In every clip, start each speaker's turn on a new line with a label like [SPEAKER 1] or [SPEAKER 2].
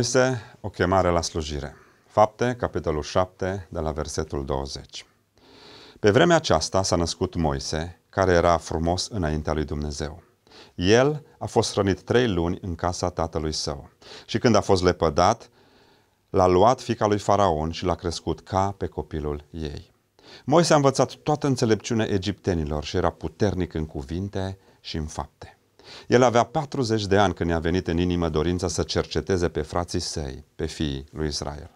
[SPEAKER 1] Moise, o chemare la slujire. Fapte, capitolul 7, de la versetul 20. Pe vremea aceasta s-a născut Moise, care era frumos înaintea lui Dumnezeu. El a fost rănit trei luni în casa tatălui său și când a fost lepădat, l-a luat fica lui Faraon și l-a crescut ca pe copilul ei. Moise a învățat toată înțelepciunea egiptenilor și era puternic în cuvinte și în fapte. El avea 40 de ani când i-a venit în inimă dorința să cerceteze pe frații săi, pe fiii lui Israel.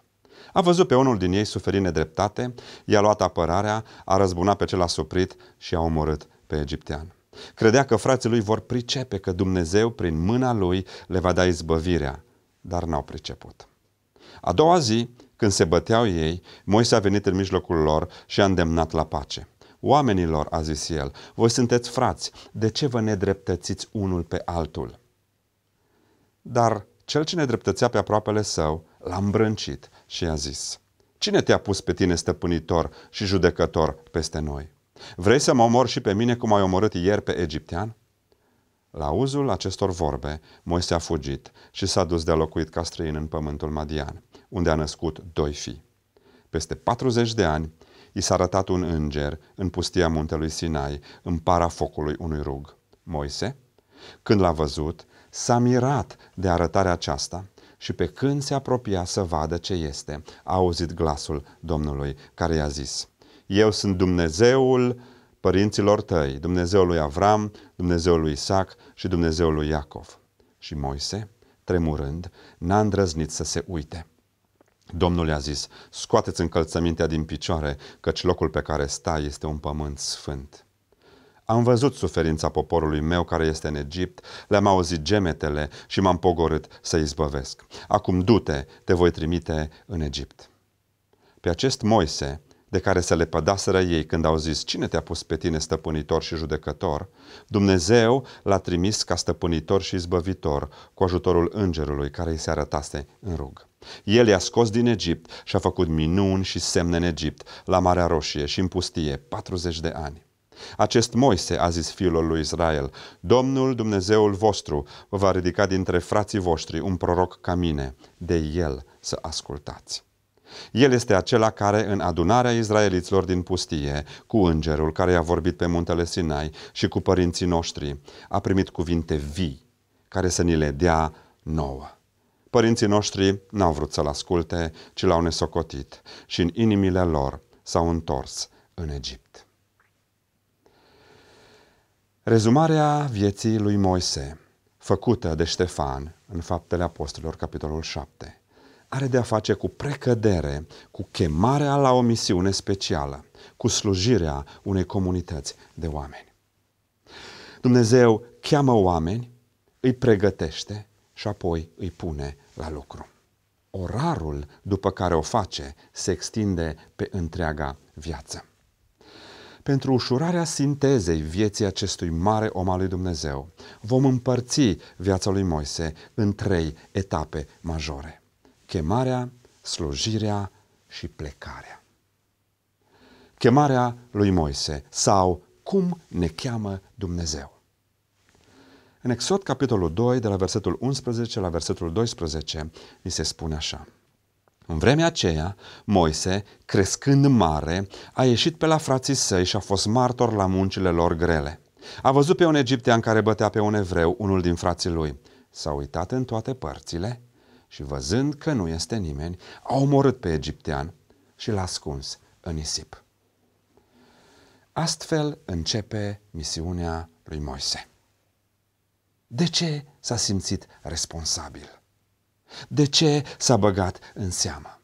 [SPEAKER 1] A văzut pe unul din ei suferind nedreptate, i-a luat apărarea, a răzbunat pe cel asuprit și a omorât pe egiptean. Credea că frații lui vor pricepe că Dumnezeu, prin mâna lui, le va da izbăvirea, dar n-au priceput. A doua zi, când se băteau ei, Moise a venit în mijlocul lor și a îndemnat la pace. Oamenilor, a zis el, voi sunteți frați, de ce vă nedreptățiți unul pe altul? Dar cel ce nedreptățea pe aproapele său l-a îmbrâncit și i-a zis, Cine te-a pus pe tine stăpânitor și judecător peste noi? Vrei să mă omor și pe mine cum ai omorât ieri pe egiptean? La uzul acestor vorbe, Moise a fugit și s-a dus de locuit ca străin în pământul Madian, unde a născut doi fii. Peste 40 de ani, i s-a arătat un înger în pustia muntelui Sinai, în para focului unui rug. Moise, când l-a văzut, s-a mirat de arătarea aceasta și pe când se apropia să vadă ce este, a auzit glasul Domnului care i-a zis, Eu sunt Dumnezeul părinților tăi, Dumnezeul lui Avram, Dumnezeul lui Isaac și Dumnezeul lui Iacov. Și Moise, tremurând, n-a îndrăznit să se uite. Domnul i-a zis, scoateți încălțămintea din picioare, căci locul pe care stai este un pământ sfânt. Am văzut suferința poporului meu care este în Egipt, le-am auzit gemetele și m-am pogorât să-i izbăvesc. Acum du-te, te voi trimite în Egipt. Pe acest Moise, de care se le pădaseră ei când au zis, cine te-a pus pe tine stăpânitor și judecător? Dumnezeu l-a trimis ca stăpânitor și izbăvitor cu ajutorul îngerului care îi se arătase în rug. El i-a scos din Egipt și a făcut minuni și semne în Egipt, la Marea Roșie și în pustie, 40 de ani. Acest Moise a zis fiul lui Israel, Domnul Dumnezeul vostru vă va ridica dintre frații voștri un proroc ca mine, de el să ascultați. El este acela care, în adunarea izraeliților din pustie, cu îngerul care i-a vorbit pe muntele Sinai și cu părinții noștri, a primit cuvinte vii care să ni le dea nouă. Părinții noștri n-au vrut să-l asculte, ci l-au nesocotit și în inimile lor s-au întors în Egipt. Rezumarea vieții lui Moise, făcută de Ștefan în Faptele Apostolilor, capitolul 7 are de a face cu precădere, cu chemarea la o misiune specială, cu slujirea unei comunități de oameni. Dumnezeu cheamă oameni, îi pregătește și apoi îi pune la lucru. Orarul după care o face se extinde pe întreaga viață. Pentru ușurarea sintezei vieții acestui mare om al lui Dumnezeu, vom împărți viața lui Moise în trei etape majore chemarea, slujirea și plecarea. Chemarea lui Moise sau cum ne cheamă Dumnezeu. În Exod, capitolul 2, de la versetul 11 la versetul 12, ni se spune așa. În vremea aceea, Moise, crescând mare, a ieșit pe la frații săi și a fost martor la muncile lor grele. A văzut pe un egiptean care bătea pe un evreu, unul din frații lui. S-a uitat în toate părțile și văzând că nu este nimeni, a omorât pe egiptean și l-a ascuns în nisip. Astfel începe misiunea lui Moise. De ce s-a simțit responsabil? De ce s-a băgat în seamă?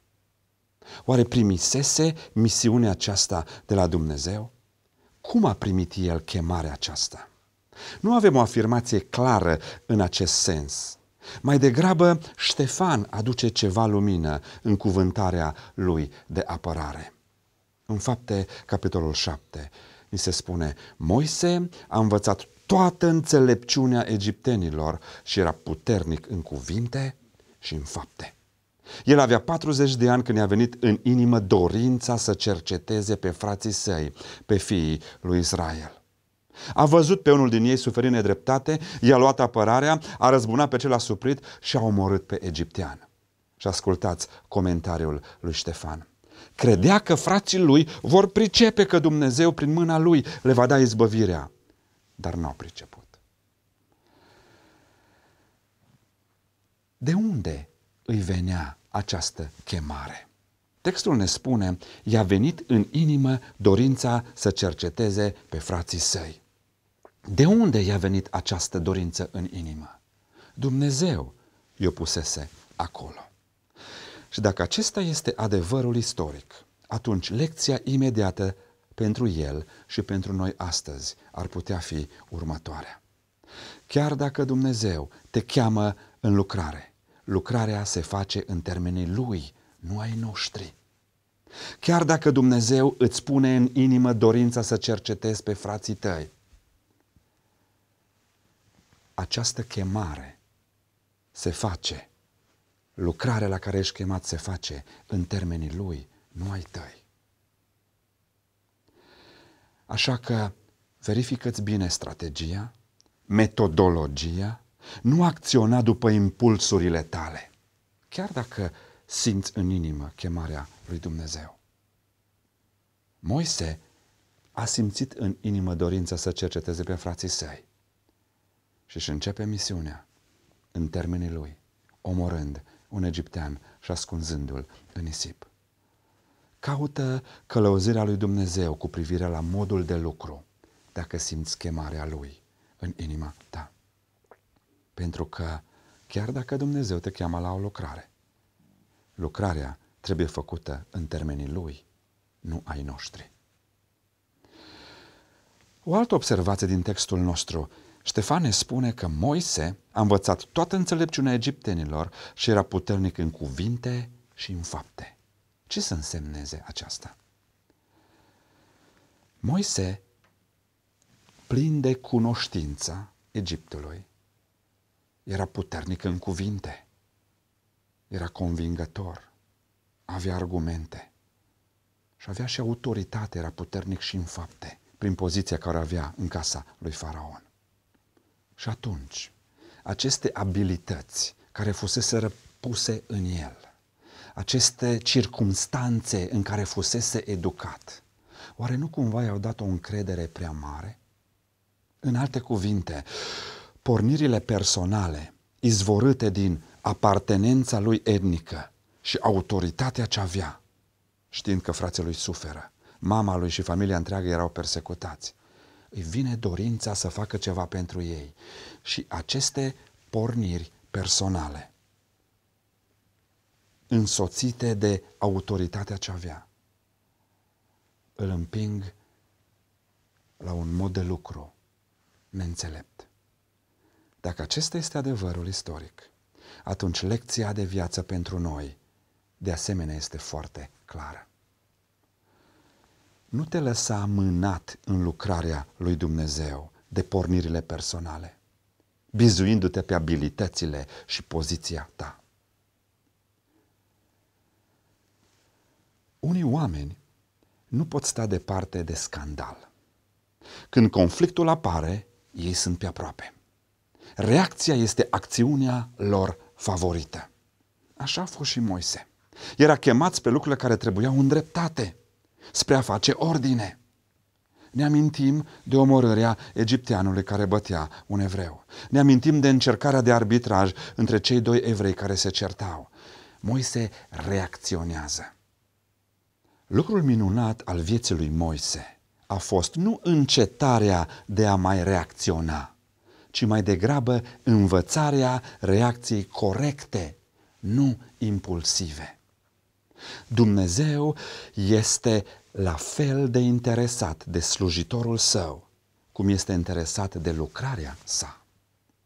[SPEAKER 1] Oare primisese misiunea aceasta de la Dumnezeu? Cum a primit el chemarea aceasta? Nu avem o afirmație clară în acest sens, mai degrabă, Ștefan aduce ceva lumină în cuvântarea lui de apărare. În fapte, capitolul 7, ni se spune, Moise a învățat toată înțelepciunea egiptenilor și era puternic în cuvinte și în fapte. El avea 40 de ani când i-a venit în inimă dorința să cerceteze pe frații săi, pe fiii lui Israel. A văzut pe unul din ei suferind nedreptate, i-a luat apărarea, a răzbunat pe cel asuprit și a omorât pe egiptean. Și ascultați comentariul lui Ștefan. Credea că frații lui vor pricepe că Dumnezeu prin mâna lui le va da izbăvirea, dar nu au priceput. De unde îi venea această chemare? Textul ne spune, i-a venit în inimă dorința să cerceteze pe frații săi. De unde i-a venit această dorință în inimă? Dumnezeu i-o pusese acolo. Și dacă acesta este adevărul istoric, atunci lecția imediată pentru el și pentru noi astăzi ar putea fi următoarea. Chiar dacă Dumnezeu te cheamă în lucrare, lucrarea se face în termenii Lui, nu ai noștri. Chiar dacă Dumnezeu îți pune în inimă dorința să cercetezi pe frații tăi, această chemare se face, lucrarea la care ești chemat se face în termenii lui, nu ai tăi. Așa că verifică-ți bine strategia, metodologia, nu acționa după impulsurile tale, chiar dacă simți în inimă chemarea lui Dumnezeu. Moise a simțit în inimă dorința să cerceteze pe frații săi și își începe misiunea în termenii lui, omorând un egiptean și ascunzându-l în nisip. Caută călăuzirea lui Dumnezeu cu privire la modul de lucru, dacă simți chemarea lui în inima ta. Pentru că chiar dacă Dumnezeu te cheamă la o lucrare, lucrarea trebuie făcută în termenii lui, nu ai noștri. O altă observație din textul nostru Ștefane spune că Moise a învățat toată înțelepciunea egiptenilor și era puternic în cuvinte și în fapte. Ce să însemneze aceasta? Moise, plin de cunoștința Egiptului, era puternic în cuvinte, era convingător, avea argumente și avea și autoritate, era puternic și în fapte, prin poziția care avea în casa lui Faraon. Și atunci, aceste abilități care fusese puse în el, aceste circumstanțe în care fusese educat, oare nu cumva i-au dat o încredere prea mare? În alte cuvinte, pornirile personale izvorâte din apartenența lui etnică și autoritatea ce avea, știind că frații lui suferă, mama lui și familia întreagă erau persecutați, îi vine dorința să facă ceva pentru ei și aceste porniri personale, însoțite de autoritatea ce avea, îl împing la un mod de lucru neînțelept. Dacă acesta este adevărul istoric, atunci lecția de viață pentru noi de asemenea este foarte clară. Nu te lăsa amânat în lucrarea lui Dumnezeu de pornirile personale, bizuindu-te pe abilitățile și poziția ta. Unii oameni nu pot sta departe de scandal. Când conflictul apare, ei sunt pe aproape. Reacția este acțiunea lor favorită. Așa a fost și Moise. Era chemat spre lucrurile care trebuiau îndreptate spre a face ordine. Ne amintim de omorârea egipteanului care bătea un evreu. Ne amintim de încercarea de arbitraj între cei doi evrei care se certau. Moise reacționează. Lucrul minunat al vieții lui Moise a fost nu încetarea de a mai reacționa, ci mai degrabă învățarea reacției corecte, nu impulsive. Dumnezeu este la fel de interesat de slujitorul său, cum este interesat de lucrarea sa.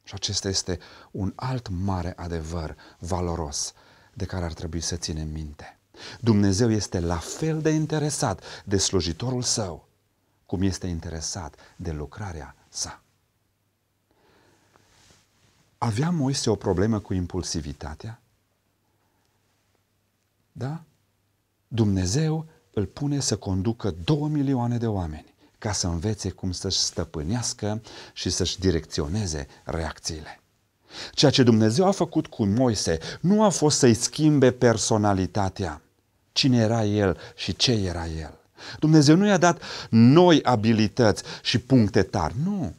[SPEAKER 1] Și acesta este un alt mare adevăr valoros de care ar trebui să ținem minte. Dumnezeu este la fel de interesat de slujitorul său, cum este interesat de lucrarea sa. Avea Moise o problemă cu impulsivitatea? Da? Dumnezeu îl pune să conducă două milioane de oameni ca să învețe cum să-și stăpânească și să-și direcționeze reacțiile. Ceea ce Dumnezeu a făcut cu Moise nu a fost să-i schimbe personalitatea, cine era el și ce era el. Dumnezeu nu i-a dat noi abilități și puncte tari, nu.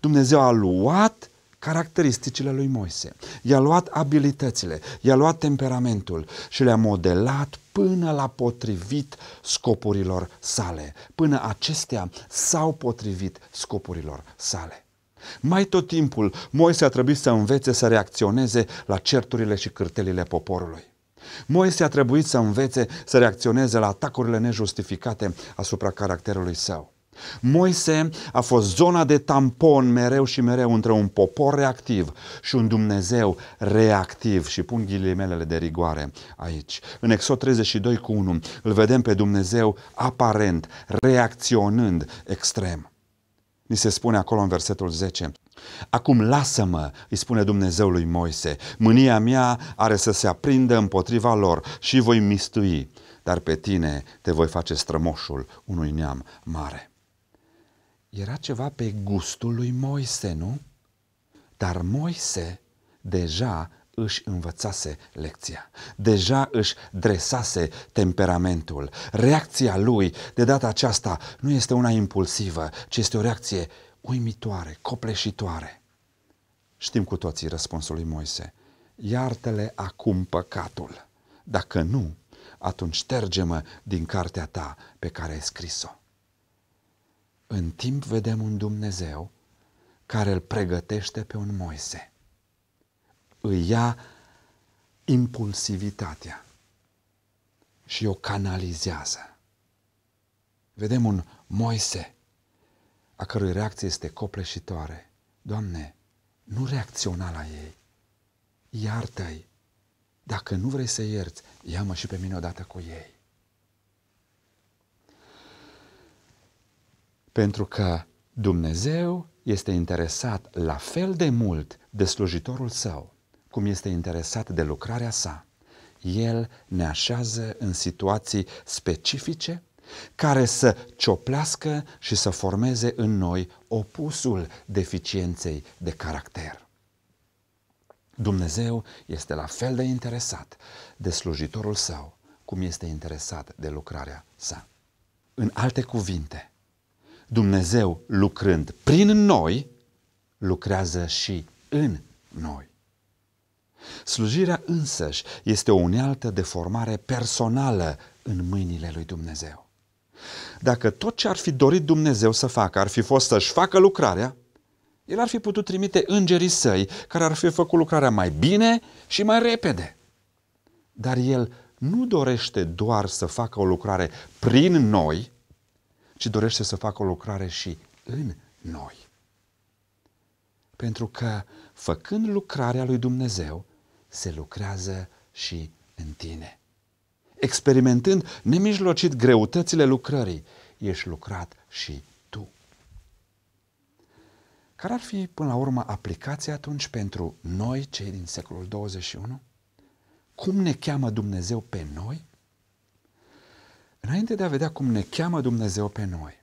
[SPEAKER 1] Dumnezeu a luat caracteristicile lui Moise. I-a luat abilitățile, i-a luat temperamentul și le-a modelat până la potrivit scopurilor sale, până acestea s-au potrivit scopurilor sale. Mai tot timpul, Moise a trebuit să învețe să reacționeze la certurile și cârtelile poporului. Moise a trebuit să învețe să reacționeze la atacurile nejustificate asupra caracterului său. Moise a fost zona de tampon mereu și mereu între un popor reactiv și un Dumnezeu reactiv și pun ghilimelele de rigoare aici. În Exod 32 cu 1 îl vedem pe Dumnezeu aparent, reacționând extrem. Ni se spune acolo în versetul 10, Acum lasă-mă, îi spune Dumnezeu lui Moise, mânia mea are să se aprindă împotriva lor și voi mistui, dar pe tine te voi face strămoșul unui neam mare. Era ceva pe gustul lui Moise, nu? Dar Moise deja își învățase lecția, deja își dresase temperamentul. Reacția lui de data aceasta nu este una impulsivă, ci este o reacție uimitoare, copleșitoare. Știm cu toții răspunsul lui Moise. Iartă-le acum păcatul. Dacă nu, atunci șterge-mă din cartea ta pe care ai scris-o. În timp vedem un Dumnezeu care îl pregătește pe un Moise. Îi ia impulsivitatea și o canalizează. Vedem un Moise a cărui reacție este copleșitoare. Doamne, nu reacționa la ei. Iartă-i. Dacă nu vrei să ierți, ia-mă și pe mine odată cu ei. Pentru că Dumnezeu este interesat la fel de mult de slujitorul său, cum este interesat de lucrarea sa. El ne așează în situații specifice care să cioplească și să formeze în noi opusul deficienței de caracter. Dumnezeu este la fel de interesat de slujitorul său cum este interesat de lucrarea sa. În alte cuvinte, Dumnezeu lucrând prin noi, lucrează și în noi. Slujirea însăși este o unealtă de formare personală în mâinile lui Dumnezeu. Dacă tot ce ar fi dorit Dumnezeu să facă ar fi fost să-și facă lucrarea, el ar fi putut trimite îngerii săi care ar fi făcut lucrarea mai bine și mai repede. Dar el nu dorește doar să facă o lucrare prin noi, ci dorește să facă o lucrare și în noi. Pentru că, făcând lucrarea lui Dumnezeu, se lucrează și în tine. Experimentând nemijlocit greutățile lucrării, ești lucrat și tu. Care ar fi, până la urmă, aplicația atunci pentru noi, cei din secolul 21? Cum ne cheamă Dumnezeu pe noi înainte de a vedea cum ne cheamă Dumnezeu pe noi,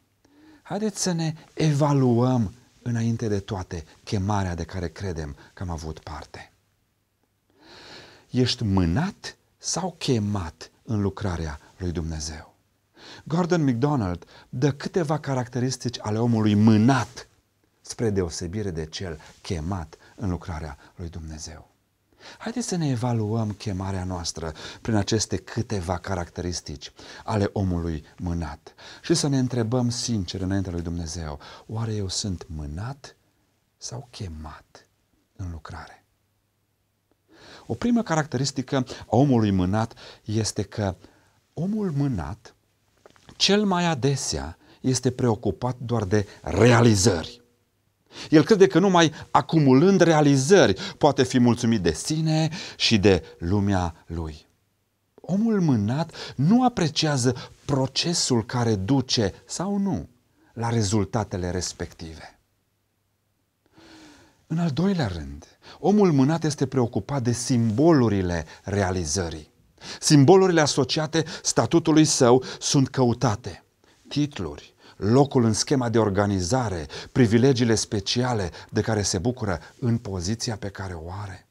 [SPEAKER 1] haideți să ne evaluăm înainte de toate chemarea de care credem că am avut parte. Ești mânat sau chemat în lucrarea lui Dumnezeu? Gordon MacDonald dă câteva caracteristici ale omului mânat spre deosebire de cel chemat în lucrarea lui Dumnezeu. Haideți să ne evaluăm chemarea noastră prin aceste câteva caracteristici ale omului mânat și să ne întrebăm sincer înainte lui Dumnezeu, oare eu sunt mânat sau chemat în lucrare? O primă caracteristică a omului mânat este că omul mânat cel mai adesea este preocupat doar de realizări. El crede că numai acumulând realizări poate fi mulțumit de sine și de lumea lui. Omul mânat nu apreciază procesul care duce sau nu la rezultatele respective. În al doilea rând, omul mânat este preocupat de simbolurile realizării. Simbolurile asociate statutului său sunt căutate. Titluri, locul în schema de organizare, privilegiile speciale de care se bucură în poziția pe care o are.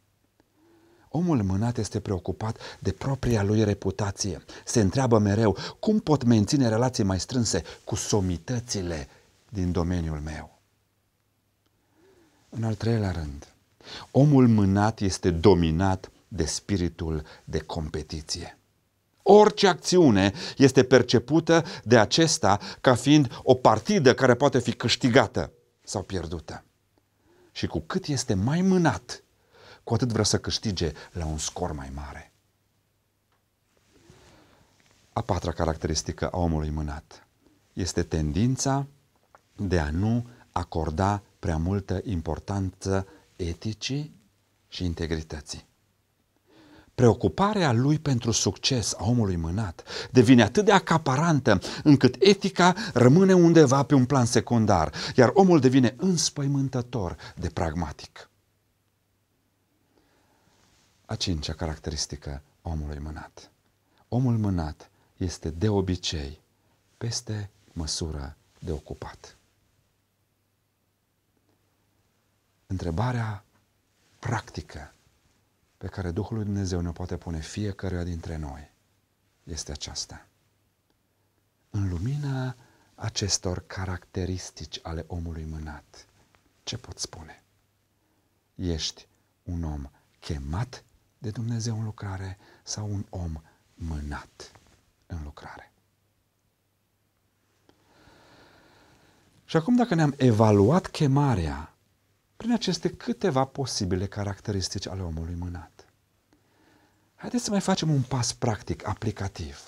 [SPEAKER 1] Omul mânat este preocupat de propria lui reputație. Se întreabă mereu cum pot menține relații mai strânse cu somitățile din domeniul meu. În al treilea rând, omul mânat este dominat de spiritul de competiție. Orice acțiune este percepută de acesta ca fiind o partidă care poate fi câștigată sau pierdută. Și cu cât este mai mânat, cu atât vrea să câștige la un scor mai mare. A patra caracteristică a omului mânat este tendința de a nu acorda prea multă importanță eticii și integrității. Preocuparea lui pentru succes a omului mânat devine atât de acaparantă încât etica rămâne undeva pe un plan secundar, iar omul devine înspăimântător de pragmatic. A cincea caracteristică a omului mânat. Omul mânat este de obicei peste măsură de ocupat. Întrebarea practică pe care Duhul lui Dumnezeu ne poate pune fiecăruia dintre noi este aceasta. În lumina acestor caracteristici ale omului mânat, ce pot spune? Ești un om chemat de Dumnezeu în lucrare sau un om mânat în lucrare? Și acum dacă ne-am evaluat chemarea prin aceste câteva posibile caracteristici ale omului mânat. Haideți să mai facem un pas practic, aplicativ.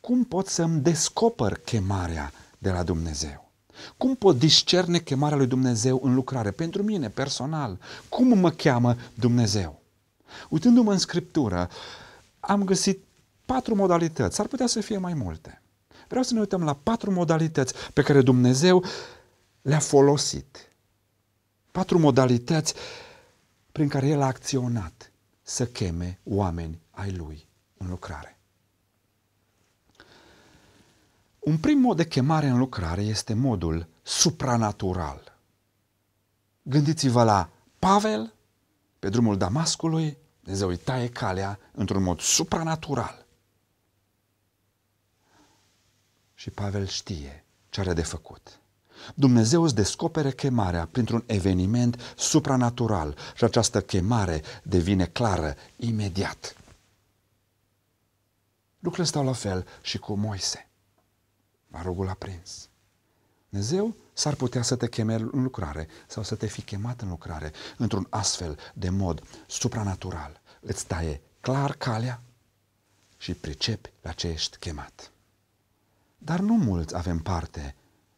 [SPEAKER 1] Cum pot să îmi descoper chemarea de la Dumnezeu? Cum pot discerne chemarea lui Dumnezeu în lucrare? Pentru mine, personal, cum mă cheamă Dumnezeu? Uitându-mă în Scriptură, am găsit patru modalități, s-ar putea să fie mai multe. Vreau să ne uităm la patru modalități pe care Dumnezeu le-a folosit patru modalități prin care el a acționat să cheme oameni ai lui în lucrare. Un prim mod de chemare în lucrare este modul supranatural. Gândiți-vă la Pavel pe drumul Damascului, Dumnezeu îi taie calea într-un mod supranatural. Și Pavel știe ce are de făcut. Dumnezeu îți descopere chemarea printr-un eveniment supranatural și această chemare devine clară imediat. Lucrurile stau la fel și cu Moise. rogul a prins. Dumnezeu s-ar putea să te cheme în lucrare sau să te fi chemat în lucrare într-un astfel de mod supranatural. Îți taie clar calea și pricepi la ce ești chemat. Dar nu mulți avem parte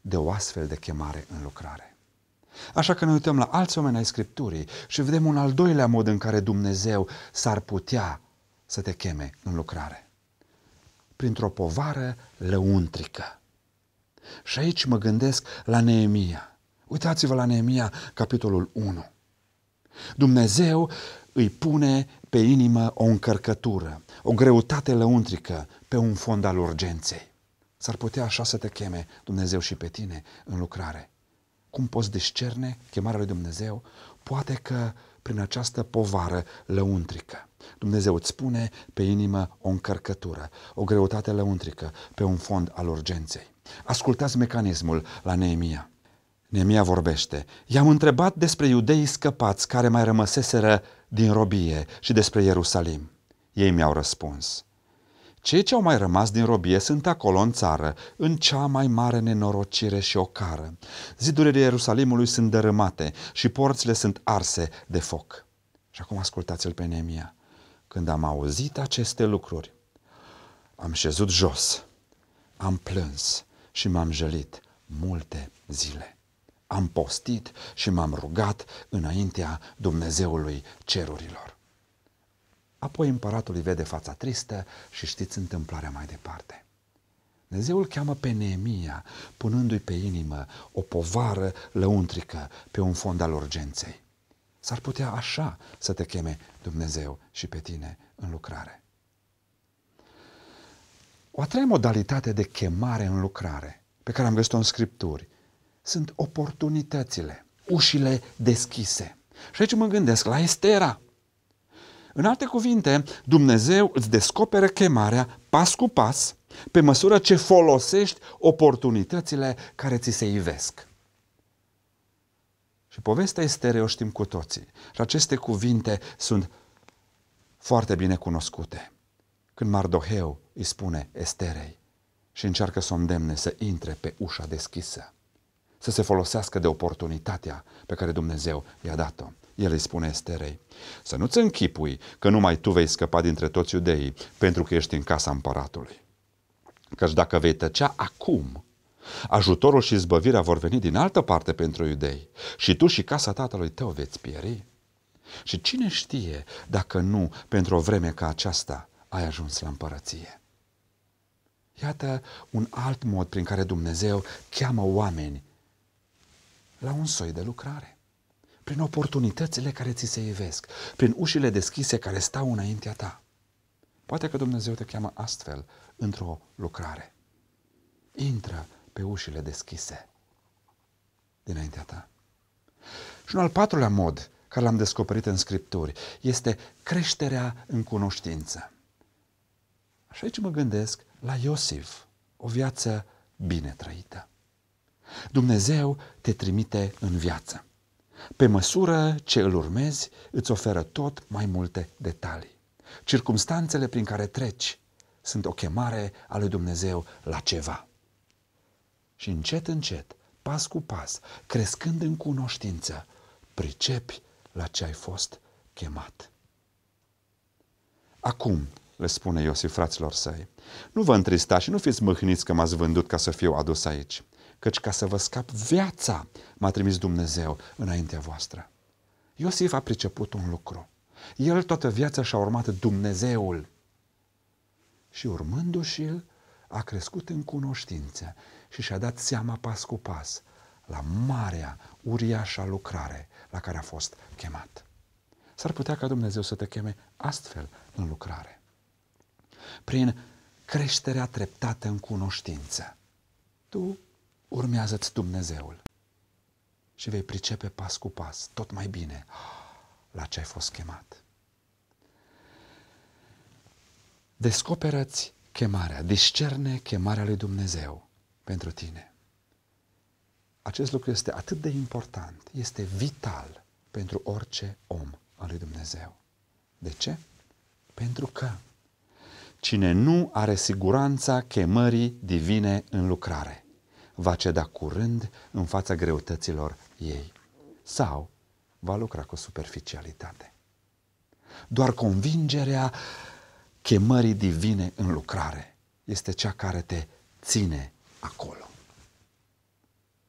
[SPEAKER 1] de o astfel de chemare în lucrare. Așa că ne uităm la alți oameni ai Scripturii și vedem un al doilea mod în care Dumnezeu s-ar putea să te cheme în lucrare. Printr-o povară lăuntrică. Și aici mă gândesc la Neemia. Uitați-vă la Neemia, capitolul 1. Dumnezeu îi pune pe inimă o încărcătură, o greutate lăuntrică pe un fond al urgenței. S-ar putea așa să te cheme Dumnezeu și pe tine în lucrare. Cum poți discerne chemarea lui Dumnezeu? Poate că prin această povară lăuntrică. Dumnezeu îți spune pe inimă o încărcătură, o greutate lăuntrică, pe un fond al urgenței. Ascultați mecanismul la Neemia. Neemia vorbește, i-am întrebat despre iudeii scăpați care mai rămăseseră din robie și despre Ierusalim. Ei mi-au răspuns, cei ce au mai rămas din robie sunt acolo în țară, în cea mai mare nenorocire și ocară. Zidurile Ierusalimului sunt dărâmate și porțile sunt arse de foc. Și acum ascultați-l pe Nemia. Când am auzit aceste lucruri, am șezut jos, am plâns și m-am jălit multe zile. Am postit și m-am rugat înaintea Dumnezeului cerurilor. Apoi împăratul îi vede fața tristă și știți întâmplarea mai departe. Dumnezeu îl cheamă pe Neemia, punându-i pe inimă o povară lăuntrică pe un fond al urgenței. S-ar putea așa să te cheme Dumnezeu și pe tine în lucrare. O a treia modalitate de chemare în lucrare, pe care am găsit-o în Scripturi, sunt oportunitățile, ușile deschise. Și aici mă gândesc la Estera, în alte cuvinte, Dumnezeu îți descoperă chemarea pas cu pas, pe măsură ce folosești oportunitățile care ți se ivesc. Și povestea este o știm cu toții. Și aceste cuvinte sunt foarte bine cunoscute. Când Mardoheu îi spune Esterei și încearcă să o îndemne să intre pe ușa deschisă, să se folosească de oportunitatea pe care Dumnezeu i-a dat-o. El îi spune Esterei, să nu-ți închipui că numai tu vei scăpa dintre toți iudeii, pentru că ești în casa împăratului. Căci dacă vei tăcea acum, ajutorul și zbăvirea vor veni din altă parte pentru iudei și tu și casa tatălui tău veți pieri. Și cine știe dacă nu pentru o vreme ca aceasta ai ajuns la împărăție. Iată un alt mod prin care Dumnezeu cheamă oameni la un soi de lucrare prin oportunitățile care ți se ivesc, prin ușile deschise care stau înaintea ta. Poate că Dumnezeu te cheamă astfel într-o lucrare. Intră pe ușile deschise dinaintea ta. Și un al patrulea mod care l-am descoperit în Scripturi este creșterea în cunoștință. Și aici mă gândesc la Iosif, o viață bine trăită. Dumnezeu te trimite în viață. Pe măsură ce îl urmezi, îți oferă tot mai multe detalii. Circumstanțele prin care treci sunt o chemare a lui Dumnezeu la ceva. Și încet, încet, pas cu pas, crescând în cunoștință, pricepi la ce ai fost chemat. Acum, le spune Iosif fraților săi, nu vă întristați și nu fiți mâhniți că m-ați vândut ca să fiu adus aici căci ca să vă scap viața m-a trimis Dumnezeu înaintea voastră. Iosif a priceput un lucru. El toată viața și-a urmat Dumnezeul și urmându-și a crescut în cunoștință și și-a dat seama pas cu pas la marea, uriașa lucrare la care a fost chemat. S-ar putea ca Dumnezeu să te cheme astfel în lucrare. Prin creșterea treptată în cunoștință. Tu urmează-ți Dumnezeul și vei pricepe pas cu pas, tot mai bine, la ce ai fost chemat. Descoperă-ți chemarea, discerne chemarea lui Dumnezeu pentru tine. Acest lucru este atât de important, este vital pentru orice om al lui Dumnezeu. De ce? Pentru că cine nu are siguranța chemării divine în lucrare, va ceda curând în fața greutăților ei sau va lucra cu superficialitate. Doar convingerea chemării divine în lucrare este cea care te ține acolo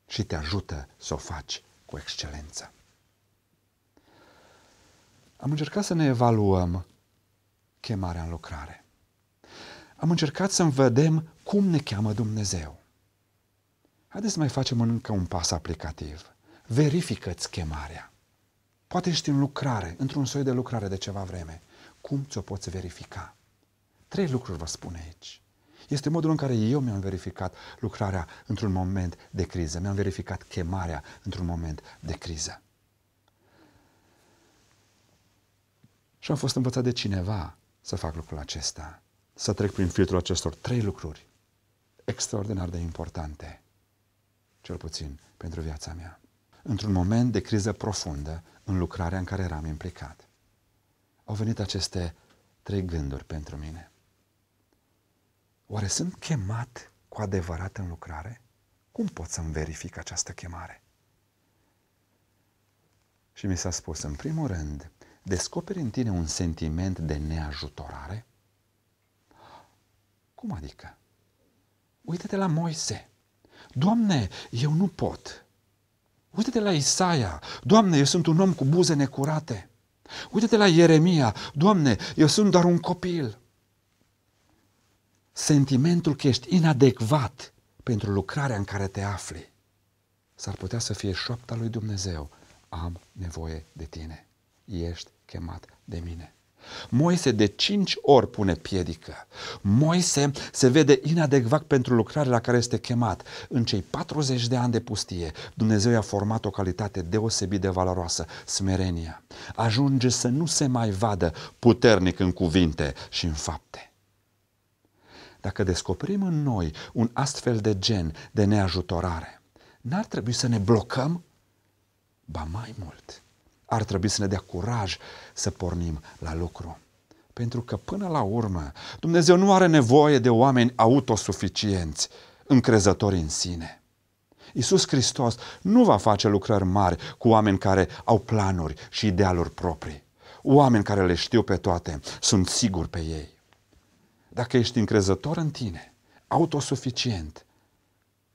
[SPEAKER 1] și te ajută să o faci cu excelență. Am încercat să ne evaluăm chemarea în lucrare. Am încercat să vedem cum ne cheamă Dumnezeu. Haideți să mai facem încă un pas aplicativ. Verifică-ți chemarea. Poate ești în lucrare, într-un soi de lucrare de ceva vreme. Cum ți-o poți verifica? Trei lucruri vă spun aici. Este modul în care eu mi-am verificat lucrarea într-un moment de criză, mi-am verificat chemarea într-un moment de criză. Și am fost învățat de cineva să fac lucrul acesta, să trec prin filtrul acestor trei lucruri extraordinar de importante cel puțin pentru viața mea. Într-un moment de criză profundă în lucrarea în care eram implicat, au venit aceste trei gânduri pentru mine. Oare sunt chemat cu adevărat în lucrare? Cum pot să-mi verific această chemare? Și mi s-a spus, în primul rând, descoperi în tine un sentiment de neajutorare? Cum adică? Uită-te la Moise. Doamne, eu nu pot. Uite-te la Isaia. Doamne, eu sunt un om cu buze necurate. Uite-te la Ieremia. Doamne, eu sunt doar un copil. Sentimentul că ești inadecvat pentru lucrarea în care te afli s-ar putea să fie șoapta lui Dumnezeu. Am nevoie de tine. Ești chemat de mine. Moise de cinci ori pune piedică. Moise se vede inadecvat pentru lucrarea la care este chemat. În cei 40 de ani de pustie, Dumnezeu i-a format o calitate deosebit de valoroasă, smerenia. Ajunge să nu se mai vadă puternic în cuvinte și în fapte. Dacă descoperim în noi un astfel de gen de neajutorare, n-ar trebui să ne blocăm, ba mai mult – ar trebui să ne dea curaj să pornim la lucru. Pentru că până la urmă Dumnezeu nu are nevoie de oameni autosuficienți, încrezători în sine. Iisus Hristos nu va face lucrări mari cu oameni care au planuri și idealuri proprii. Oameni care le știu pe toate, sunt siguri pe ei. Dacă ești încrezător în tine, autosuficient,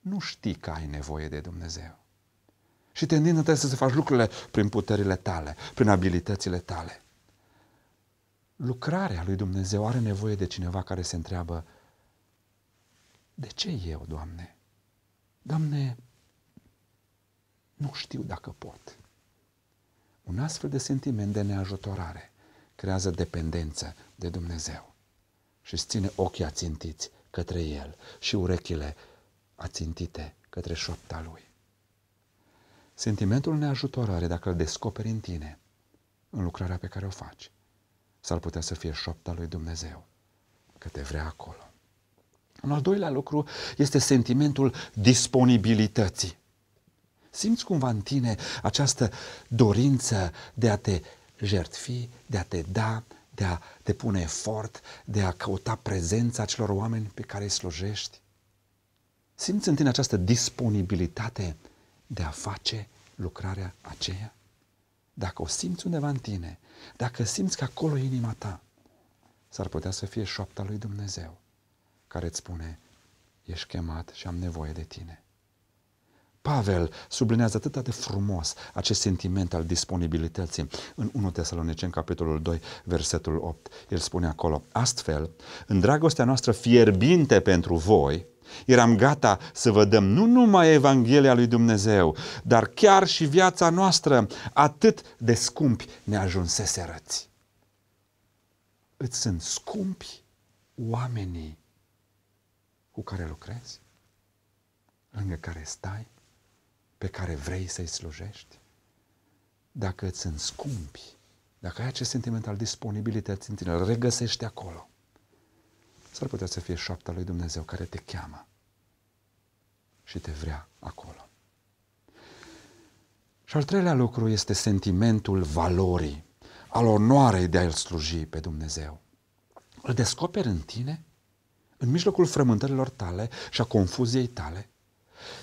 [SPEAKER 1] nu știi că ai nevoie de Dumnezeu. Și tendința trebuie să faci lucrurile prin puterile tale, prin abilitățile tale. Lucrarea lui Dumnezeu are nevoie de cineva care se întreabă, de ce eu, Doamne? Doamne, nu știu dacă pot. Un astfel de sentiment de neajutorare creează dependență de Dumnezeu și îți ține ochii ațintiți către El și urechile ațintite către șopta Lui. Sentimentul neajutorare, dacă îl descoperi în tine, în lucrarea pe care o faci, s-ar putea să fie șopta lui Dumnezeu, că te vrea acolo. Un al doilea lucru este sentimentul disponibilității. Simți cumva în tine această dorință de a te jertfi, de a te da, de a te pune efort, de a căuta prezența celor oameni pe care îi slujești? Simți în tine această disponibilitate de a face lucrarea aceea? Dacă o simți undeva în tine, dacă simți că acolo e inima ta, s-ar putea să fie șoapta lui Dumnezeu care îți spune, ești chemat și am nevoie de tine. Pavel sublinează atât de frumos acest sentiment al disponibilității în 1 în capitolul 2, versetul 8. El spune acolo, astfel, în dragostea noastră fierbinte pentru voi, Eram gata să vă dăm nu numai Evanghelia lui Dumnezeu, dar chiar și viața noastră, atât de scumpi ne ajunsese răți. Îți sunt scumpi oamenii cu care lucrezi, lângă care stai, pe care vrei să-i slujești. Dacă îți sunt scumpi, dacă ai acest sentiment al disponibilității în tine, îl regăsești acolo. S-ar putea să fie șoapta lui Dumnezeu care te cheamă și te vrea acolo. Și al treilea lucru este sentimentul valorii, al onoarei de a-L sluji pe Dumnezeu. Îl descoperi în tine, în mijlocul frământărilor tale și a confuziei tale.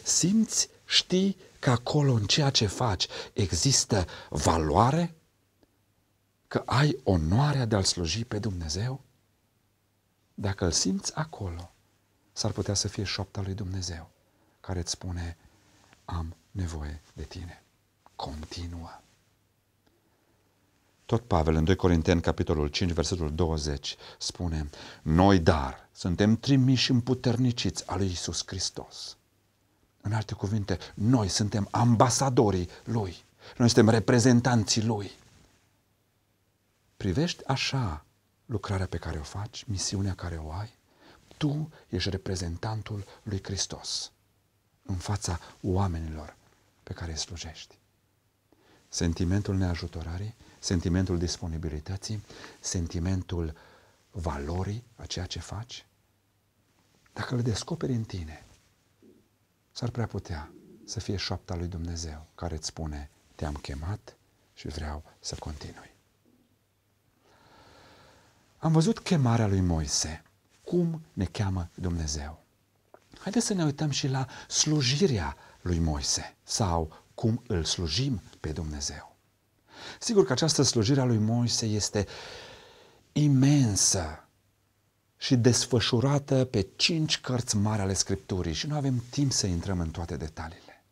[SPEAKER 1] Simți, știi că acolo, în ceea ce faci, există valoare? Că ai onoarea de a-L sluji pe Dumnezeu? Dacă îl simți acolo, s-ar putea să fie șopta lui Dumnezeu care îți spune, am nevoie de tine. Continuă. Tot Pavel în 2 Corinteni, capitolul 5, versetul 20, spune Noi, dar, suntem trimiși împuterniciți al lui Iisus Hristos. În alte cuvinte, noi suntem ambasadorii Lui. Noi suntem reprezentanții Lui. Privești așa lucrarea pe care o faci, misiunea care o ai, tu ești reprezentantul lui Hristos în fața oamenilor pe care îi slujești. Sentimentul neajutorării, sentimentul disponibilității, sentimentul valorii a ceea ce faci, dacă le descoperi în tine, s-ar prea putea să fie șoapta lui Dumnezeu care îți spune te-am chemat și vreau să continui am văzut chemarea lui Moise. Cum ne cheamă Dumnezeu? Haideți să ne uităm și la slujirea lui Moise sau cum îl slujim pe Dumnezeu. Sigur că această slujire a lui Moise este imensă și desfășurată pe cinci cărți mari ale Scripturii și nu avem timp să intrăm în toate detaliile.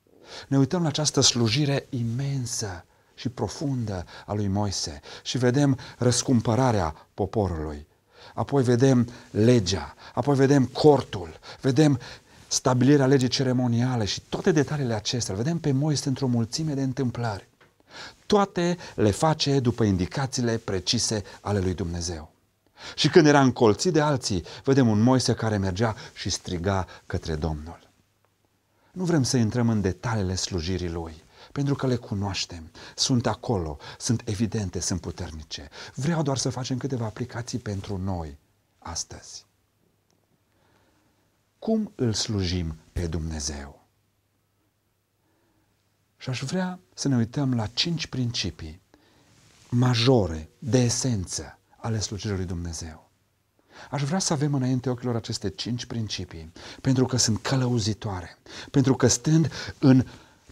[SPEAKER 1] Ne uităm la această slujire imensă și profundă a lui Moise și vedem răscumpărarea poporului. Apoi vedem legea, apoi vedem cortul, vedem stabilirea legii ceremoniale și toate detaliile acestea. Vedem pe Moise într-o mulțime de întâmplări. Toate le face după indicațiile precise ale lui Dumnezeu. Și când era încolțit de alții, vedem un Moise care mergea și striga către Domnul. Nu vrem să intrăm în detaliile slujirii lui, pentru că le cunoaștem, sunt acolo, sunt evidente, sunt puternice. Vreau doar să facem câteva aplicații pentru noi astăzi. Cum îl slujim pe Dumnezeu? Și aș vrea să ne uităm la cinci principii majore, de esență, ale slujirii lui Dumnezeu. Aș vrea să avem înainte ochilor aceste cinci principii, pentru că sunt călăuzitoare, pentru că stând în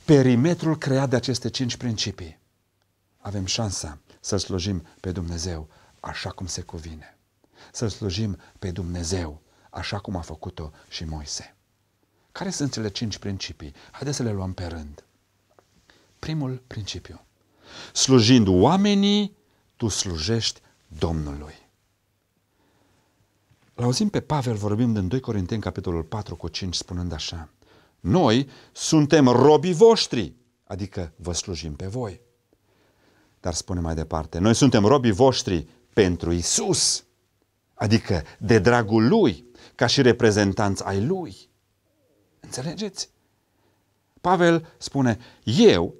[SPEAKER 1] perimetrul creat de aceste cinci principii, avem șansa să slujim pe Dumnezeu așa cum se cuvine. Să slujim pe Dumnezeu așa cum a făcut-o și Moise. Care sunt cele cinci principii? Haideți să le luăm pe rând. Primul principiu. Slujind oamenii, tu slujești Domnului. L auzim pe Pavel vorbim din 2 Corinteni, capitolul 4, cu 5, spunând așa. Noi suntem robii voștri, adică vă slujim pe voi. Dar spune mai departe, noi suntem robii voștri pentru Isus, adică de dragul Lui, ca și reprezentanți ai Lui. Înțelegeți? Pavel spune, eu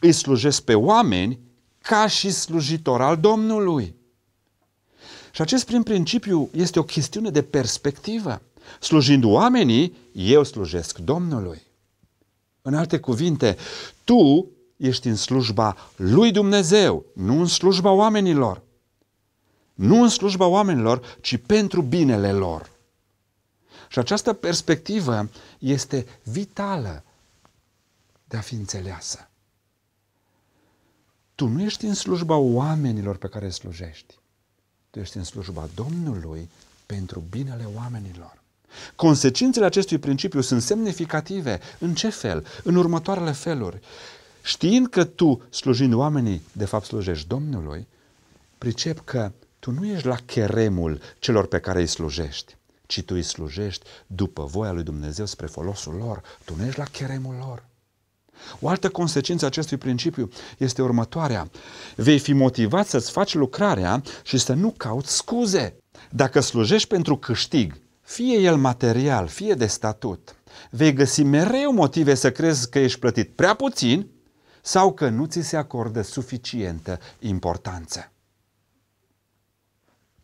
[SPEAKER 1] îi slujesc pe oameni ca și slujitor al Domnului. Și acest prim principiu este o chestiune de perspectivă. Slujind oamenii, eu slujesc Domnului. În alte cuvinte, tu ești în slujba lui Dumnezeu, nu în slujba oamenilor. Nu în slujba oamenilor, ci pentru binele lor. Și această perspectivă este vitală de a fi înțeleasă. Tu nu ești în slujba oamenilor pe care slujești. Tu ești în slujba Domnului pentru binele oamenilor. Consecințele acestui principiu sunt semnificative. În ce fel? În următoarele feluri. Știind că tu, slujind oamenii, de fapt slujești Domnului, pricep că tu nu ești la cheremul celor pe care îi slujești, ci tu îi slujești după voia lui Dumnezeu spre folosul lor. Tu nu ești la cheremul lor. O altă consecință a acestui principiu este următoarea. Vei fi motivat să-ți faci lucrarea și să nu cauți scuze. Dacă slujești pentru câștig, fie el material, fie de statut, vei găsi mereu motive să crezi că ești plătit prea puțin sau că nu ți se acordă suficientă importanță.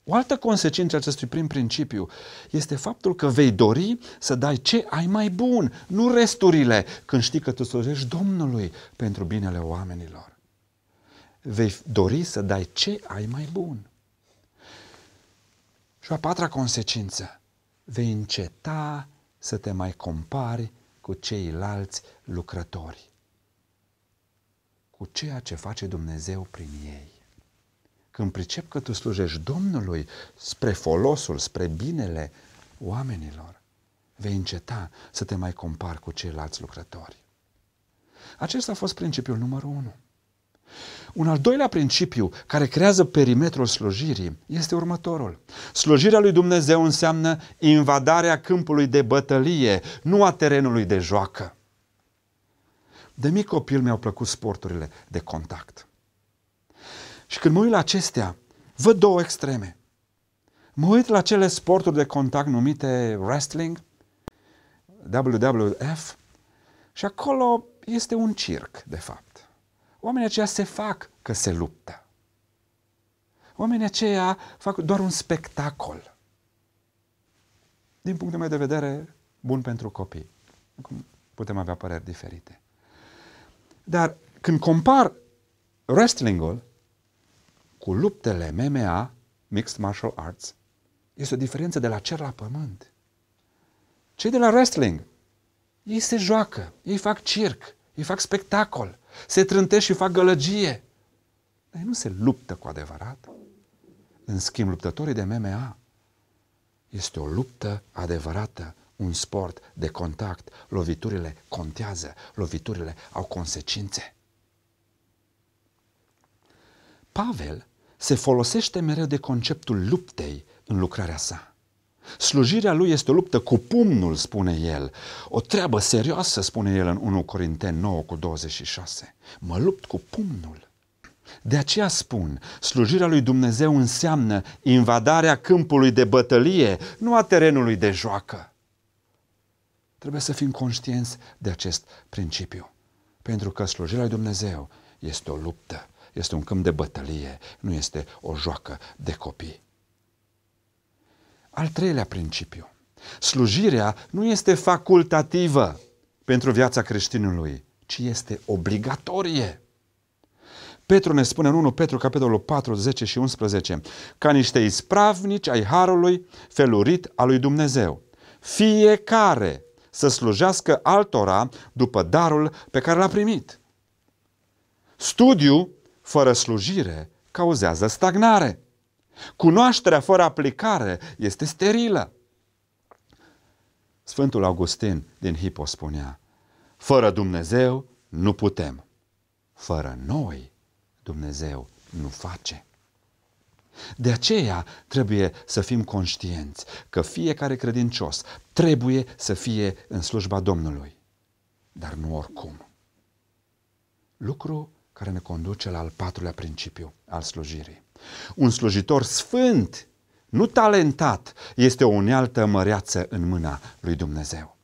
[SPEAKER 1] O altă consecință a acestui prim principiu este faptul că vei dori să dai ce ai mai bun, nu resturile, când știi că tu slujești Domnului pentru binele oamenilor. Vei dori să dai ce ai mai bun. Și o a patra consecință vei înceta să te mai compari cu ceilalți lucrători, cu ceea ce face Dumnezeu prin ei. Când pricep că tu slujești Domnului spre folosul, spre binele oamenilor, vei înceta să te mai compari cu ceilalți lucrători. Acesta a fost principiul numărul unu. Un al doilea principiu care creează perimetrul slujirii este următorul. Slujirea lui Dumnezeu înseamnă invadarea câmpului de bătălie, nu a terenului de joacă. De mic copil mi-au plăcut sporturile de contact. Și când mă uit la acestea, văd două extreme. Mă uit la cele sporturi de contact numite wrestling, WWF, și acolo este un circ, de fapt. Oamenii aceia se fac că se luptă. Oamenii aceia fac doar un spectacol. Din punctul meu de vedere, bun pentru copii. Putem avea păreri diferite. Dar când compar wrestlingul cu luptele MMA, Mixed Martial Arts, este o diferență de la cer la pământ. Cei de la wrestling, ei se joacă, ei fac circ, ei fac spectacol se trântesc și fac gălăgie. Dar ei nu se luptă cu adevărat. În schimb, luptătorii de MMA este o luptă adevărată, un sport de contact. Loviturile contează, loviturile au consecințe. Pavel se folosește mereu de conceptul luptei în lucrarea sa. Slujirea lui este o luptă cu pumnul, spune el. O treabă serioasă, spune el în 1 Corinteni 9 cu 26. Mă lupt cu pumnul. De aceea spun, slujirea lui Dumnezeu înseamnă invadarea câmpului de bătălie, nu a terenului de joacă. Trebuie să fim conștienți de acest principiu. Pentru că slujirea lui Dumnezeu este o luptă, este un câmp de bătălie, nu este o joacă de copii. Al treilea principiu. Slujirea nu este facultativă pentru viața creștinului, ci este obligatorie. Petru ne spune în 1 Petru, capitolul 4, 10 și 11, ca niște ispravnici ai harului felurit al lui Dumnezeu. Fiecare să slujească altora după darul pe care l-a primit. Studiu fără slujire cauzează stagnare. Cunoașterea fără aplicare este sterilă. Sfântul Augustin din Hipo spunea, fără Dumnezeu nu putem, fără noi Dumnezeu nu face. De aceea trebuie să fim conștienți că fiecare credincios trebuie să fie în slujba Domnului, dar nu oricum. Lucru care ne conduce la al patrulea principiu al slujirii. Un slujitor sfânt, nu talentat, este o unealtă măreață în mâna lui Dumnezeu.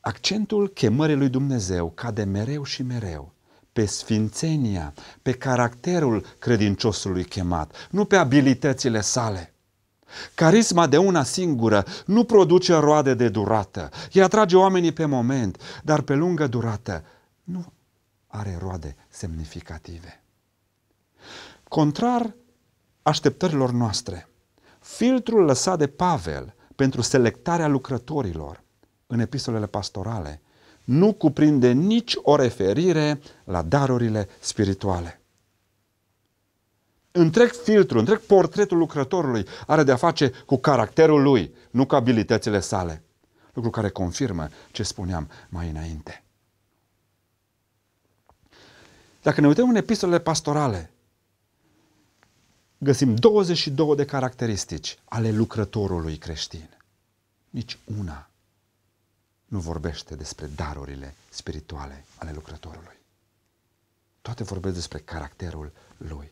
[SPEAKER 1] Accentul chemării lui Dumnezeu cade mereu și mereu pe sfințenia, pe caracterul credinciosului chemat, nu pe abilitățile sale. Carisma de una singură nu produce roade de durată. Ea atrage oamenii pe moment, dar pe lungă durată nu are roade semnificative contrar așteptărilor noastre. Filtrul lăsat de Pavel pentru selectarea lucrătorilor în epistolele pastorale nu cuprinde nici o referire la darurile spirituale. Întreg filtrul, întreg portretul lucrătorului are de-a face cu caracterul lui, nu cu abilitățile sale. Lucru care confirmă ce spuneam mai înainte. Dacă ne uităm în epistolele pastorale, găsim 22 de caracteristici ale lucrătorului creștin. Nici una nu vorbește despre darurile spirituale ale lucrătorului. Toate vorbesc despre caracterul lui.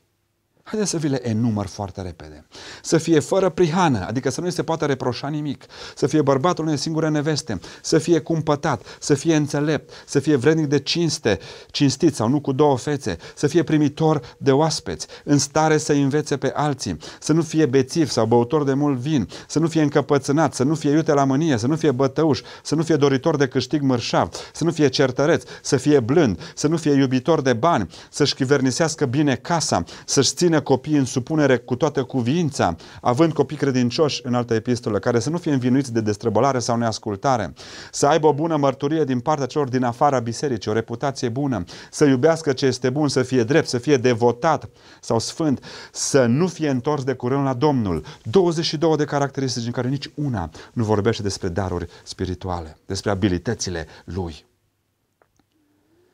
[SPEAKER 1] Haideți să vi le enumăr foarte repede. Să fie fără prihană, adică să nu se poată reproșa nimic, să fie bărbatul unei singure neveste, să fie cumpătat, să fie înțelept, să fie vrednic de cinste, cinstit sau nu cu două fețe, să fie primitor de oaspeți, în stare să învețe pe alții, să nu fie bețiv sau băutor de mult vin, să nu fie încăpățânat, să nu fie iute la mânie, să nu fie bătăuș, să nu fie doritor de câștig mărșav, să nu fie certăreț, să fie blând, să nu fie iubitor de bani, să-și chivernisească bine casa, să-și țină ține copiii în supunere cu toată cuvința, având copii credincioși în altă epistolă, care să nu fie învinuiți de destrăbălare sau neascultare, să aibă o bună mărturie din partea celor din afara bisericii, o reputație bună, să iubească ce este bun, să fie drept, să fie devotat sau sfânt, să nu fie întors de curând la Domnul. 22 de caracteristici în care nici una nu vorbește despre daruri spirituale, despre abilitățile lui.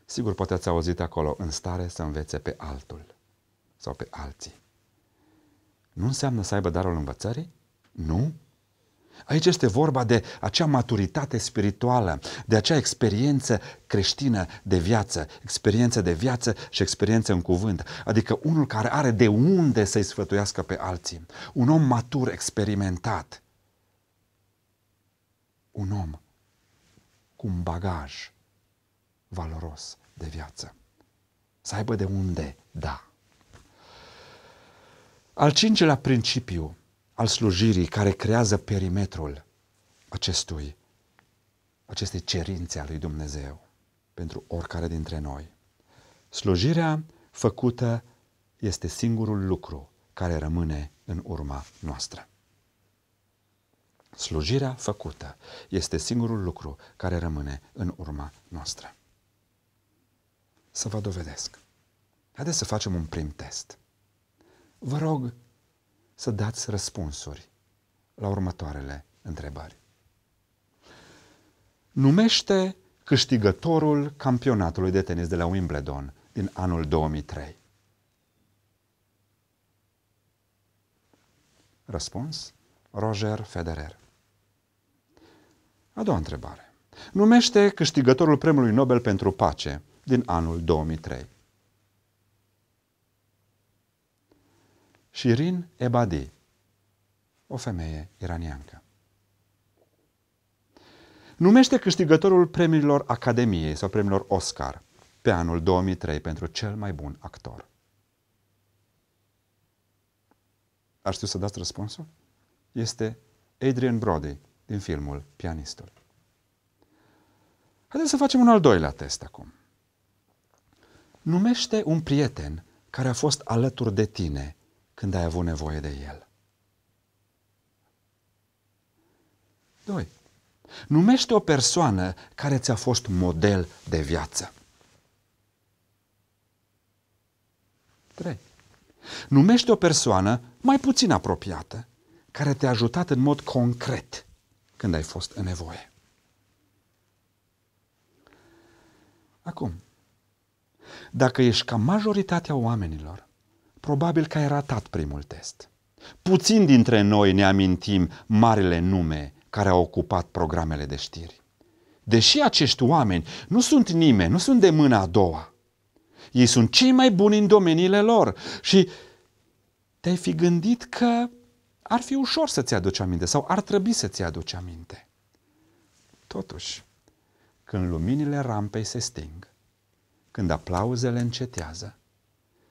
[SPEAKER 1] Sigur, poate ați auzit acolo, în stare să învețe pe altul sau pe alții. Nu înseamnă să aibă darul învățării? Nu. Aici este vorba de acea maturitate spirituală, de acea experiență creștină de viață, experiență de viață și experiență în cuvânt, adică unul care are de unde să-i sfătuiască pe alții, un om matur, experimentat, un om cu un bagaj valoros de viață, să aibă de unde da. Al cincilea principiu al slujirii care creează perimetrul acestui, acestei cerințe a lui Dumnezeu pentru oricare dintre noi. Slujirea făcută este singurul lucru care rămâne în urma noastră. Slujirea făcută este singurul lucru care rămâne în urma noastră. Să vă dovedesc. Haideți să facem un prim test vă rog să dați răspunsuri la următoarele întrebări. Numește câștigătorul campionatului de tenis de la Wimbledon din anul 2003. Răspuns? Roger Federer. A doua întrebare. Numește câștigătorul Premiului Nobel pentru Pace din anul 2003. Shirin Ebadi, o femeie iraniancă. Numește câștigătorul premiilor Academiei sau premiilor Oscar pe anul 2003 pentru cel mai bun actor. Ar știu să dați răspunsul? Este Adrian Brody din filmul Pianistul. Haideți să facem un al doilea test acum. Numește un prieten care a fost alături de tine când ai avut nevoie de El. 2. Numește o persoană care ți-a fost model de viață. 3. Numește o persoană mai puțin apropiată care te-a ajutat în mod concret când ai fost în nevoie. Acum, dacă ești ca majoritatea oamenilor, Probabil că ai ratat primul test. Puțin dintre noi ne amintim marele nume care au ocupat programele de știri. Deși acești oameni nu sunt nimeni, nu sunt de mâna a doua. Ei sunt cei mai buni în domeniile lor și te-ai fi gândit că ar fi ușor să-ți aduci aminte sau ar trebui să-ți aduci aminte. Totuși, când luminile rampei se sting, când aplauzele încetează,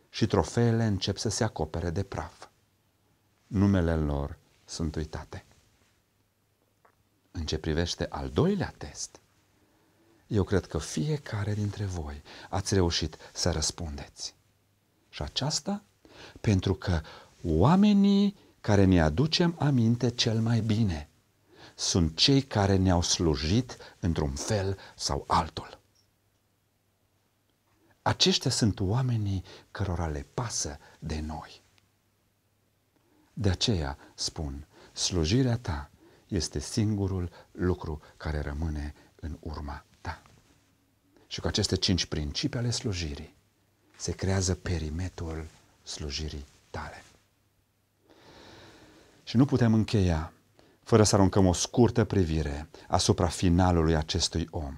[SPEAKER 1] și trofeele încep să se acopere de praf. Numele lor sunt uitate. În ce privește al doilea test, eu cred că fiecare dintre voi ați reușit să răspundeți. Și aceasta pentru că oamenii care ne aducem aminte cel mai bine sunt cei care ne-au slujit într-un fel sau altul. Aceștia sunt oamenii cărora le pasă de noi. De aceea spun, slujirea ta este singurul lucru care rămâne în urma ta. Și cu aceste cinci principii ale slujirii se creează perimetrul slujirii tale. Și nu putem încheia fără să aruncăm o scurtă privire asupra finalului acestui om,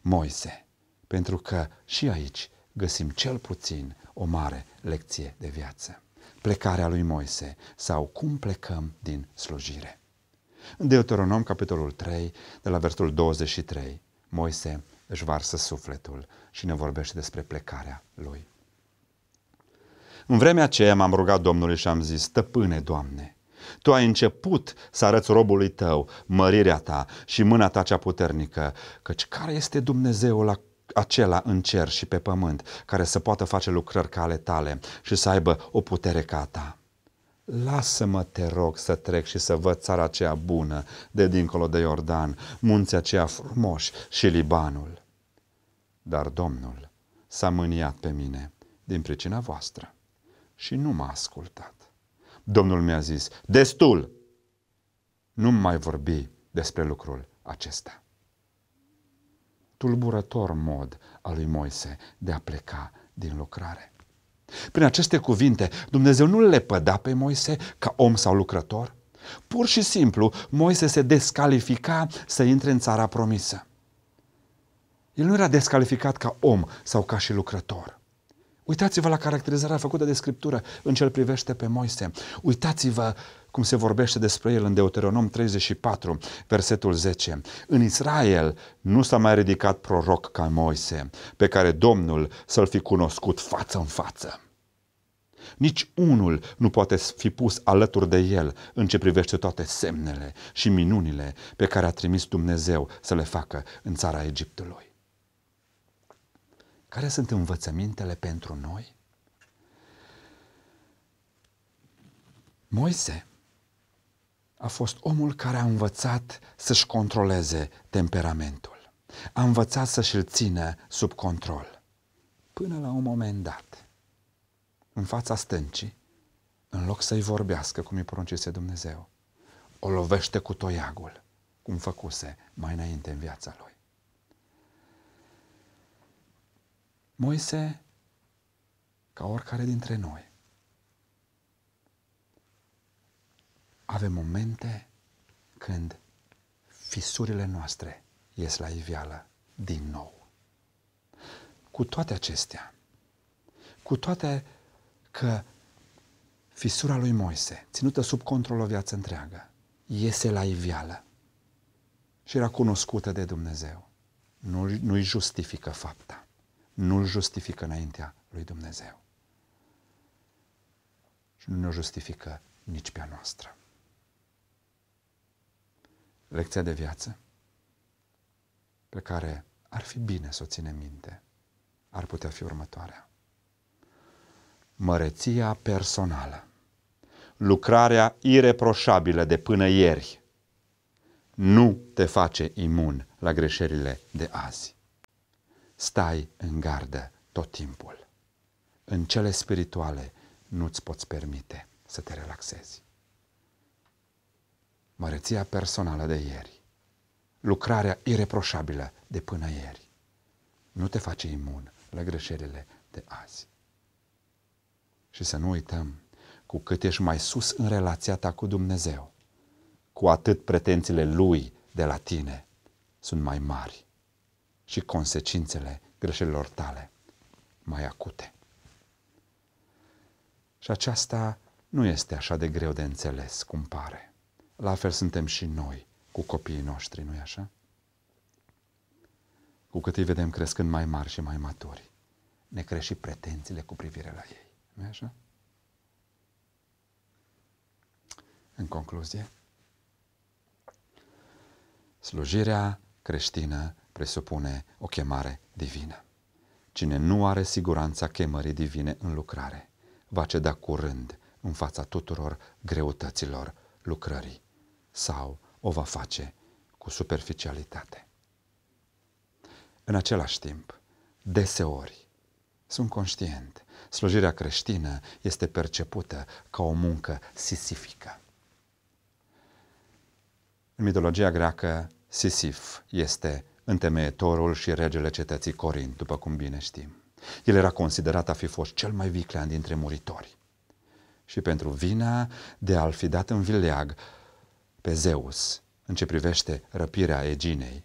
[SPEAKER 1] Moise, pentru că și aici găsim cel puțin o mare lecție de viață. Plecarea lui Moise sau cum plecăm din slujire. În Deuteronom, capitolul 3, de la versul 23, Moise își varsă sufletul și ne vorbește despre plecarea lui. În vremea aceea m-am rugat Domnului și am zis, stăpâne, Doamne, Tu ai început să arăți robului Tău mărirea Ta și mâna Ta cea puternică, căci care este Dumnezeul la acela în cer și pe pământ, care să poată face lucrări ca ale tale și să aibă o putere ca a ta. Lasă-mă, te rog, să trec și să văd țara aceea bună de dincolo de Iordan, munții aceia frumoși și Libanul. Dar Domnul s-a mâniat pe mine din pricina voastră și nu m-a ascultat. Domnul mi-a zis, destul! Nu mai vorbi despre lucrul acesta tulburător mod al lui Moise de a pleca din lucrare. Prin aceste cuvinte, Dumnezeu nu le păda pe Moise ca om sau lucrător. Pur și simplu, Moise se descalifica să intre în țara promisă. El nu era descalificat ca om sau ca și lucrător. Uitați-vă la caracterizarea făcută de Scriptură în ce privește pe Moise. Uitați-vă cum se vorbește despre el în Deuteronom 34, versetul 10. În Israel nu s-a mai ridicat proroc ca Moise, pe care Domnul să-l fi cunoscut față în față. Nici unul nu poate fi pus alături de el în ce privește toate semnele și minunile pe care a trimis Dumnezeu să le facă în țara Egiptului. Care sunt învățămintele pentru noi? Moise a fost omul care a învățat să-și controleze temperamentul. A învățat să-și îl țină sub control. Până la un moment dat, în fața stâncii, în loc să-i vorbească cum îi poruncise Dumnezeu, o lovește cu toiagul, cum făcuse mai înainte în viața lui. Moise, ca oricare dintre noi, avem momente când fisurile noastre ies la iveală din nou. Cu toate acestea, cu toate că fisura lui Moise, ținută sub control o viață întreagă, iese la iveală și era cunoscută de Dumnezeu. Nu, nu-i justifică fapta. Nu-l justifică înaintea lui Dumnezeu. Și nu ne justifică nici pe a noastră lecția de viață pe care ar fi bine să o ținem minte ar putea fi următoarea. Măreția personală, lucrarea ireproșabilă de până ieri, nu te face imun la greșelile de azi. Stai în gardă tot timpul. În cele spirituale nu-ți poți permite să te relaxezi măreția personală de ieri, lucrarea ireproșabilă de până ieri, nu te face imun la greșelile de azi. Și să nu uităm, cu cât ești mai sus în relația ta cu Dumnezeu, cu atât pretențiile Lui de la tine sunt mai mari și consecințele greșelilor tale mai acute. Și aceasta nu este așa de greu de înțeles, cum pare la fel suntem și noi cu copiii noștri, nu-i așa? Cu cât îi vedem crescând mai mari și mai maturi, ne cresc și pretențiile cu privire la ei, nu-i așa? În concluzie, slujirea creștină presupune o chemare divină. Cine nu are siguranța chemării divine în lucrare, va ceda curând în fața tuturor greutăților lucrării sau o va face cu superficialitate. În același timp, deseori, sunt conștient, slujirea creștină este percepută ca o muncă sisifică. În mitologia greacă, Sisif este întemeietorul și regele cetății Corint, după cum bine știm. El era considerat a fi fost cel mai viclean dintre muritori. Și pentru vina de a-l fi dat în vileag, pe Zeus în ce privește răpirea Eginei,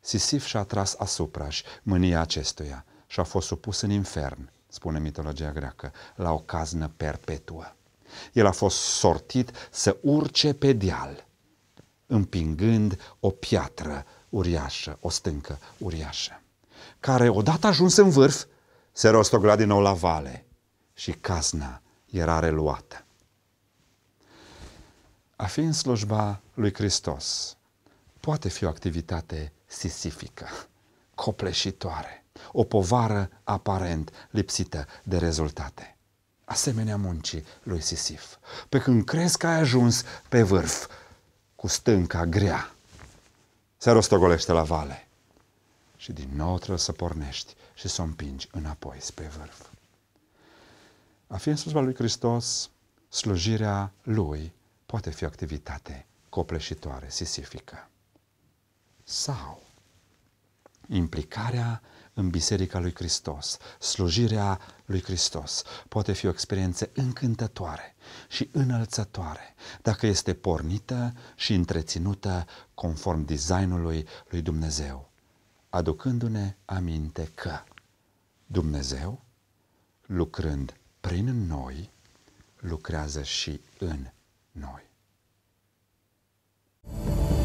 [SPEAKER 1] Sisif și-a tras asupra și mânia acestuia și a fost supus în infern, spune mitologia greacă, la o caznă perpetuă. El a fost sortit să urce pe deal, împingând o piatră uriașă, o stâncă uriașă, care odată ajuns în vârf, se rostogla din nou la vale și cazna era reluată. A fi în slujba lui Hristos poate fi o activitate sisifică, copleșitoare, o povară aparent lipsită de rezultate. Asemenea muncii lui Sisif. Pe când crezi că ai ajuns pe vârf, cu stânca grea, se rostogolește la vale și din nou trebuie să pornești și să o împingi înapoi spre vârf. A fi în slujba lui Hristos, slujirea lui poate fi o activitate copleșitoare, sisifică. Sau implicarea în Biserica lui Hristos, slujirea lui Hristos, poate fi o experiență încântătoare și înălțătoare, dacă este pornită și întreținută conform designului lui Dumnezeu, aducându-ne aminte că Dumnezeu, lucrând prin noi, lucrează și în noi. you